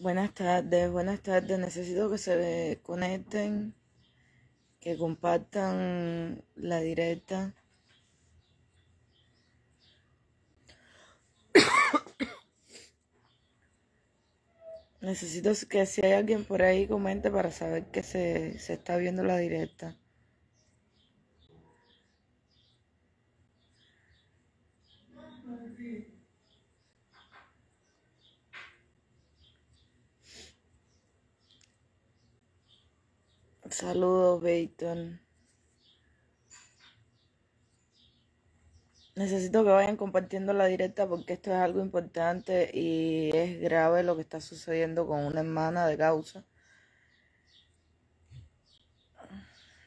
Buenas tardes, buenas tardes. Necesito que se conecten, que compartan la directa. Necesito que si hay alguien por ahí comente para saber que se, se está viendo la directa. Saludos, Beiton. Necesito que vayan compartiendo la directa porque esto es algo importante y es grave lo que está sucediendo con una hermana de causa.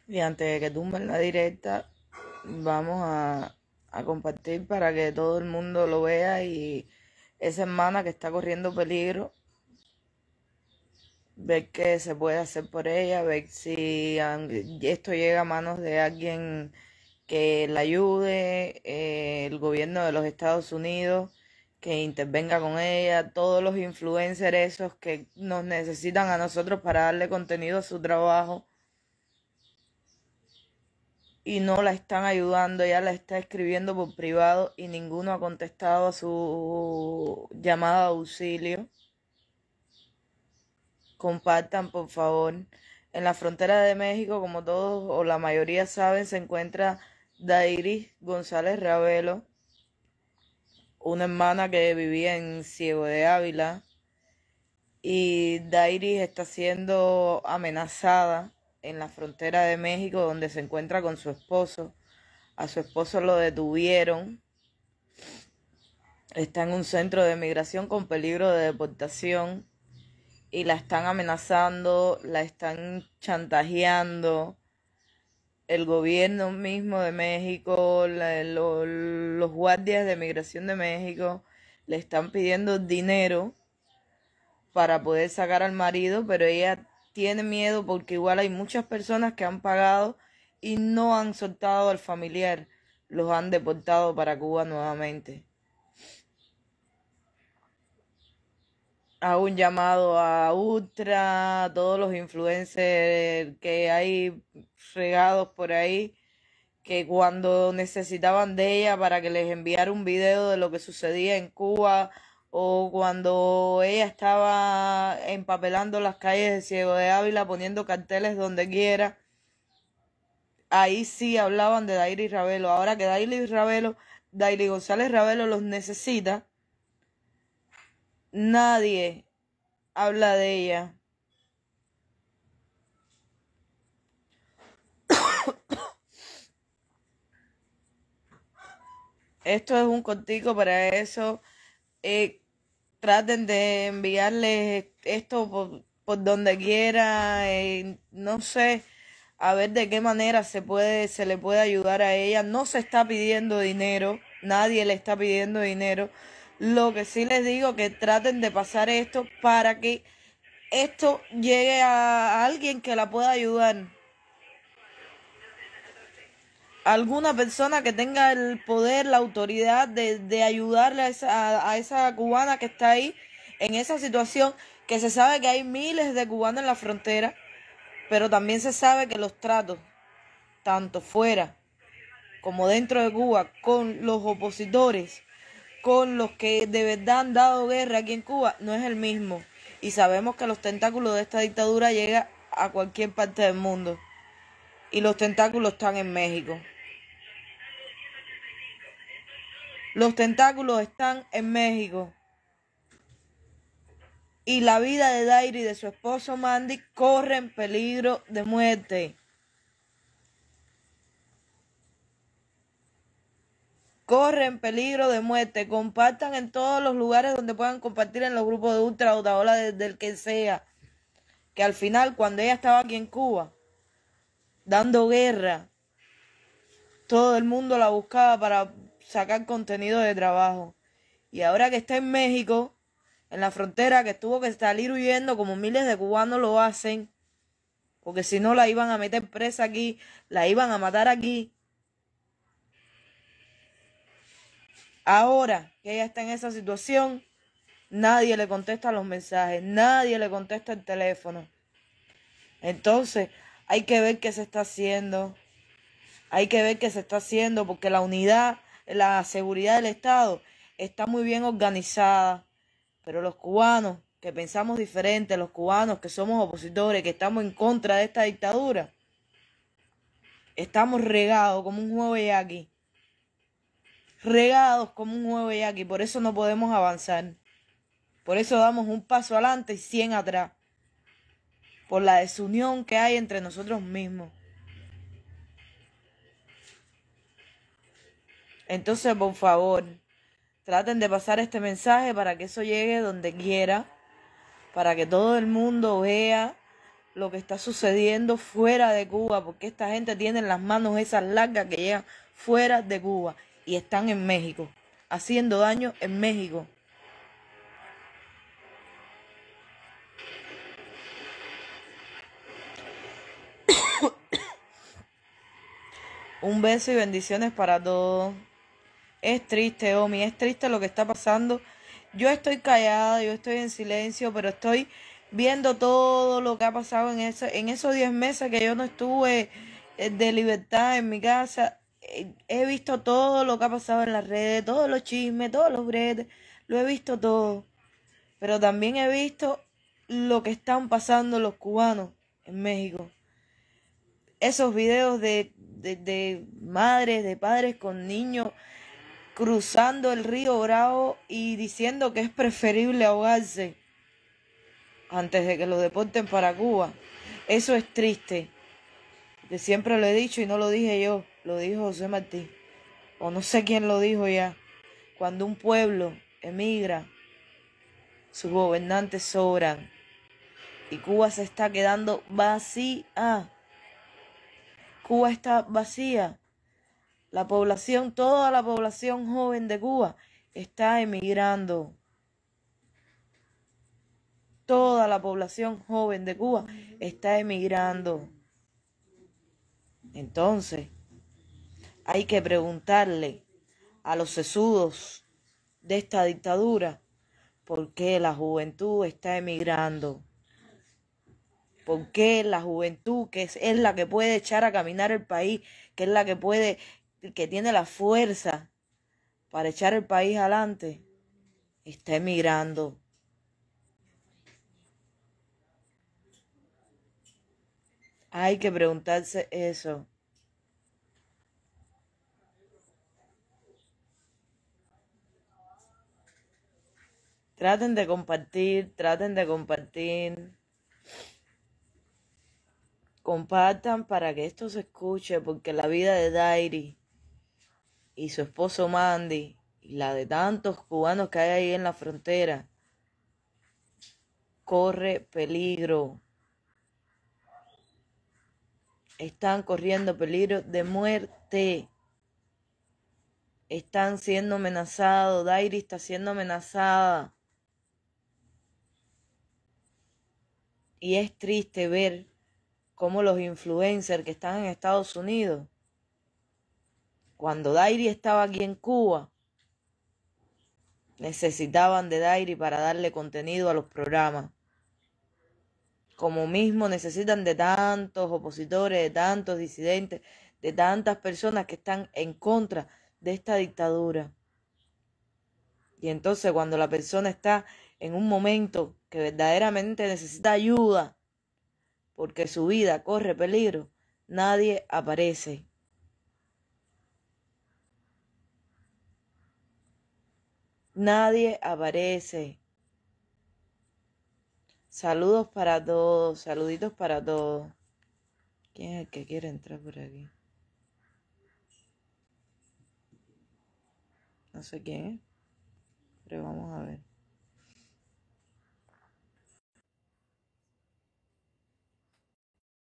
Y antes de que tumben la directa, vamos a, a compartir para que todo el mundo lo vea y esa hermana que está corriendo peligro ver qué se puede hacer por ella, ver si esto llega a manos de alguien que la ayude, eh, el gobierno de los Estados Unidos que intervenga con ella, todos los influencers esos que nos necesitan a nosotros para darle contenido a su trabajo y no la están ayudando, ella la está escribiendo por privado y ninguno ha contestado a su llamada de auxilio. Compartan, por favor. En la frontera de México, como todos o la mayoría saben, se encuentra Dairis González Ravelo, una hermana que vivía en Ciego de Ávila. Y Dairis está siendo amenazada en la frontera de México, donde se encuentra con su esposo. A su esposo lo detuvieron. Está en un centro de migración con peligro de deportación y la están amenazando, la están chantajeando. El gobierno mismo de México, los guardias de migración de México le están pidiendo dinero para poder sacar al marido, pero ella tiene miedo porque igual hay muchas personas que han pagado y no han soltado al familiar, los han deportado para Cuba nuevamente. a un llamado a Ultra, a todos los influencers que hay regados por ahí, que cuando necesitaban de ella para que les enviara un video de lo que sucedía en Cuba o cuando ella estaba empapelando las calles de Ciego de Ávila, poniendo carteles donde quiera, ahí sí hablaban de y Ravelo. Ahora que Daily Ravelo, Daily González Ravelo los necesita, Nadie habla de ella. Esto es un cortico para eso. Eh, traten de enviarles esto por, donde quiera. Eh, no sé a ver de qué manera se puede se le puede ayudar a ella. No se está pidiendo dinero, nadie le está pidiendo dinero. Lo que sí les digo que traten de pasar esto para que esto llegue a alguien que la pueda ayudar. Alguna persona que tenga el poder, la autoridad de, ayudarle a esa, a esa cubana que está ahí en esa situación, que se sabe que hay miles de cubanos en la frontera, pero también se sabe que los tratos, tanto fuera como dentro de Cuba, con los opositores, con los que de verdad han dado guerra aquí en Cuba no es el mismo. Y sabemos que los tentáculos de esta dictadura llegan a cualquier parte del mundo. Y los tentáculos están en México. Los tentáculos están en México. Y la vida de Dairi y de su esposo Mandy corren peligro de muerte. corren peligro de muerte. Compartan en todos los lugares donde puedan compartir en los grupos de ultra o de ola desde que sea. Que al final, cuando ella estaba aquí en Cuba, dando guerra, todo el mundo la buscaba para sacar contenido de trabajo. Y ahora que está en México, en la frontera, que tuvo que salir huyendo como miles de cubanos lo hacen, porque si no la iban a meter presa aquí, la iban a matar aquí Ahora que ella está en esa situación, nadie le contesta los mensajes, nadie le contesta el teléfono. Entonces, hay que ver qué se está haciendo. Hay que ver qué se está haciendo porque la unidad, la seguridad del Estado está muy bien organizada. Pero los cubanos que pensamos diferente, los cubanos que somos opositores, que estamos en contra de esta dictadura, estamos regados como un juego de aquí regados como un huevo ya que por eso no podemos avanzar. Por eso damos un paso adelante y cien atrás. Por la desunión que hay entre nosotros mismos. Entonces, por favor, traten de pasar este mensaje para que eso llegue donde quiera, para que todo el mundo vea lo que está sucediendo fuera de Cuba, porque esta gente tiene en las manos esas largas que llegan fuera de Cuba y están en México, haciendo daño en México. Un beso y bendiciones para todos. Es triste, Omi, es triste lo que está pasando. Yo estoy callada, yo estoy en silencio, pero estoy viendo todo lo que ha pasado en, eso en esos 10 meses que yo no estuve eh, de libertad en mi casa he visto todo lo que ha pasado en las redes, todos los chismes, todos los bretes, lo he visto todo. Pero también he visto lo que están pasando los cubanos en México. Esos videos de, de, madres, de padres con niños cruzando el río Bravo y diciendo que es preferible ahogarse antes de que lo deporten para Cuba. Eso es triste. De siempre lo he dicho y no lo dije yo lo dijo José Martí, o no sé quién lo dijo ya, cuando un pueblo emigra, sus gobernantes sobran y Cuba se está quedando vacía. Cuba está vacía. La población, toda la población joven de Cuba está emigrando. Toda la población joven de Cuba está emigrando. Entonces, hay que preguntarle a los sesudos de esta dictadura por qué la juventud está emigrando. ¿Por qué la juventud, que es, la que puede echar a caminar el país, que es la que puede, que tiene la fuerza para echar el país adelante, está emigrando? Hay que preguntarse eso. Traten de compartir, traten de compartir. Compartan para que esto se escuche, porque la vida de Dairi y su esposo Mandy, y la de tantos cubanos que hay ahí en la frontera, corre peligro. Están corriendo peligro de muerte. Están siendo amenazados. Dairi está siendo amenazada Y es triste ver cómo los influencers que están en Estados Unidos, cuando Dairi estaba aquí en Cuba, necesitaban de Dairi para darle contenido a los programas. Como mismo necesitan de tantos opositores, de tantos disidentes, de tantas personas que están en contra de esta dictadura. Y entonces cuando la persona está en un momento que verdaderamente necesita ayuda porque su vida corre peligro, nadie aparece. Nadie aparece. Saludos para todos, saluditos para todos. ¿Quién es el que quiere entrar por aquí? No sé quién es, pero vamos a ver.